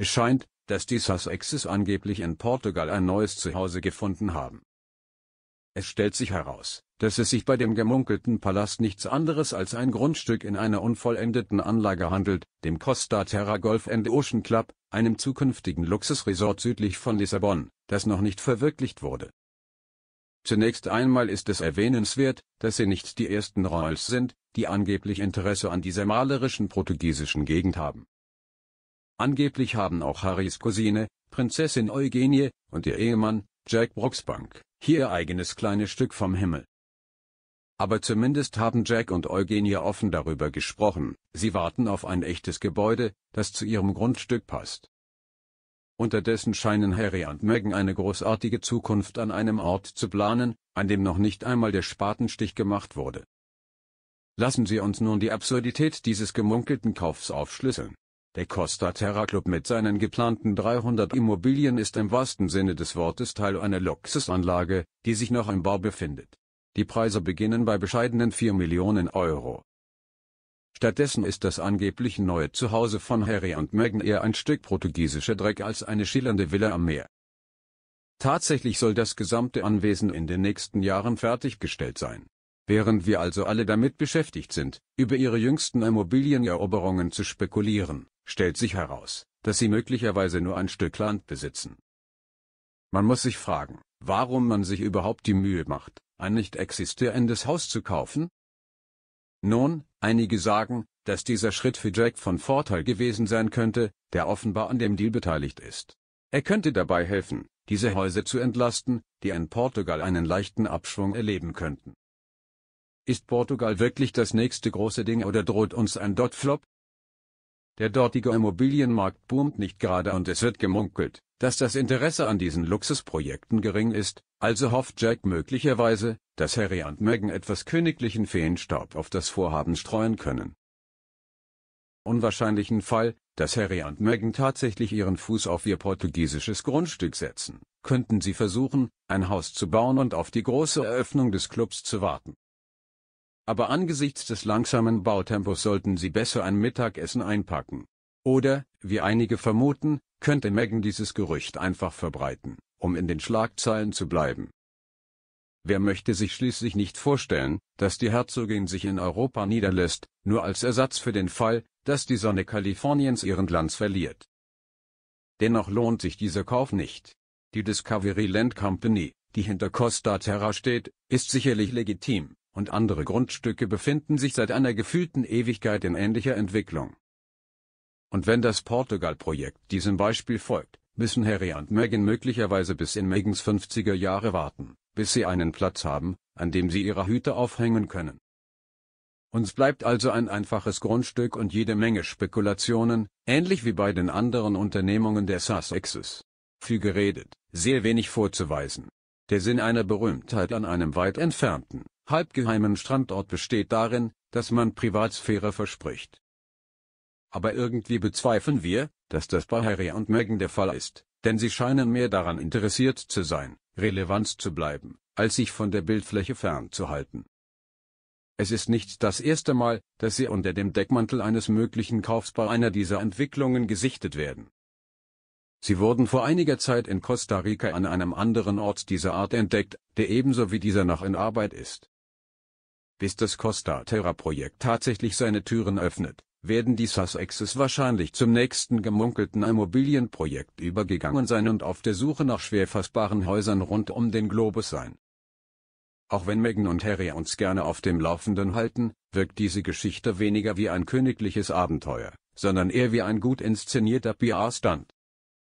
Es scheint, dass die Sussexes angeblich in Portugal ein neues Zuhause gefunden haben. Es stellt sich heraus, dass es sich bei dem gemunkelten Palast nichts anderes als ein Grundstück in einer unvollendeten Anlage handelt, dem Costa Terra Golf and Ocean Club, einem zukünftigen Luxusresort südlich von Lissabon, das noch nicht verwirklicht wurde. Zunächst einmal ist es erwähnenswert, dass sie nicht die ersten Royals sind, die angeblich Interesse an dieser malerischen portugiesischen Gegend haben. Angeblich haben auch Harrys Cousine, Prinzessin Eugenie, und ihr Ehemann, Jack Broxbank, hier ihr eigenes kleines Stück vom Himmel. Aber zumindest haben Jack und Eugenie offen darüber gesprochen, sie warten auf ein echtes Gebäude, das zu ihrem Grundstück passt. Unterdessen scheinen Harry und Meghan eine großartige Zukunft an einem Ort zu planen, an dem noch nicht einmal der Spatenstich gemacht wurde. Lassen Sie uns nun die Absurdität dieses gemunkelten Kaufs aufschlüsseln. Der Costa Terra Club mit seinen geplanten 300 Immobilien ist im wahrsten Sinne des Wortes Teil einer Luxusanlage, die sich noch im Bau befindet. Die Preise beginnen bei bescheidenen 4 Millionen Euro. Stattdessen ist das angeblich neue Zuhause von Harry und Meghan eher ein Stück portugiesischer Dreck als eine schillernde Villa am Meer. Tatsächlich soll das gesamte Anwesen in den nächsten Jahren fertiggestellt sein. Während wir also alle damit beschäftigt sind, über ihre jüngsten Immobilieneroberungen zu spekulieren, stellt sich heraus, dass sie möglicherweise nur ein Stück Land besitzen. Man muss sich fragen, warum man sich überhaupt die Mühe macht, ein nicht existierendes Haus zu kaufen? Nun, einige sagen, dass dieser Schritt für Jack von Vorteil gewesen sein könnte, der offenbar an dem Deal beteiligt ist. Er könnte dabei helfen, diese Häuser zu entlasten, die in Portugal einen leichten Abschwung erleben könnten. Ist Portugal wirklich das nächste große Ding oder droht uns ein Dotflop? Der dortige Immobilienmarkt boomt nicht gerade und es wird gemunkelt, dass das Interesse an diesen Luxusprojekten gering ist, also hofft Jack möglicherweise, dass Harry und Meghan etwas königlichen Feenstaub auf das Vorhaben streuen können. Unwahrscheinlichen Fall, dass Harry und Meghan tatsächlich ihren Fuß auf ihr portugiesisches Grundstück setzen, könnten sie versuchen, ein Haus zu bauen und auf die große Eröffnung des Clubs zu warten aber angesichts des langsamen Bautempos sollten sie besser ein Mittagessen einpacken. Oder, wie einige vermuten, könnte Megan dieses Gerücht einfach verbreiten, um in den Schlagzeilen zu bleiben. Wer möchte sich schließlich nicht vorstellen, dass die Herzogin sich in Europa niederlässt, nur als Ersatz für den Fall, dass die Sonne Kaliforniens ihren Glanz verliert. Dennoch lohnt sich dieser Kauf nicht. Die Discovery Land Company, die hinter Costa Terra steht, ist sicherlich legitim und andere Grundstücke befinden sich seit einer gefühlten Ewigkeit in ähnlicher Entwicklung. Und wenn das Portugal-Projekt diesem Beispiel folgt, müssen Harry und Meghan möglicherweise bis in Megans 50er Jahre warten, bis sie einen Platz haben, an dem sie ihre Hüte aufhängen können. Uns bleibt also ein einfaches Grundstück und jede Menge Spekulationen, ähnlich wie bei den anderen Unternehmungen der Sussexes. Viel geredet, sehr wenig vorzuweisen. Der Sinn einer Berühmtheit an einem weit entfernten, halbgeheimen Strandort besteht darin, dass man Privatsphäre verspricht. Aber irgendwie bezweifeln wir, dass das bei Harry und Meghan der Fall ist, denn sie scheinen mehr daran interessiert zu sein, relevant zu bleiben, als sich von der Bildfläche fernzuhalten. Es ist nicht das erste Mal, dass sie unter dem Deckmantel eines möglichen Kaufs bei einer dieser Entwicklungen gesichtet werden. Sie wurden vor einiger Zeit in Costa Rica an einem anderen Ort dieser Art entdeckt, der ebenso wie dieser noch in Arbeit ist. Bis das Costa-Terra-Projekt tatsächlich seine Türen öffnet, werden die Sussexes wahrscheinlich zum nächsten gemunkelten Immobilienprojekt übergegangen sein und auf der Suche nach schwer fassbaren Häusern rund um den Globus sein. Auch wenn Meghan und Harry uns gerne auf dem Laufenden halten, wirkt diese Geschichte weniger wie ein königliches Abenteuer, sondern eher wie ein gut inszenierter pr stand